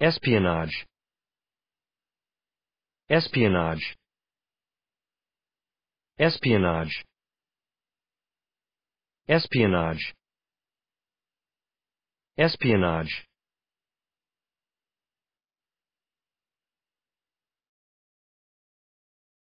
Espionage Espionage Espionage Espionage Espionage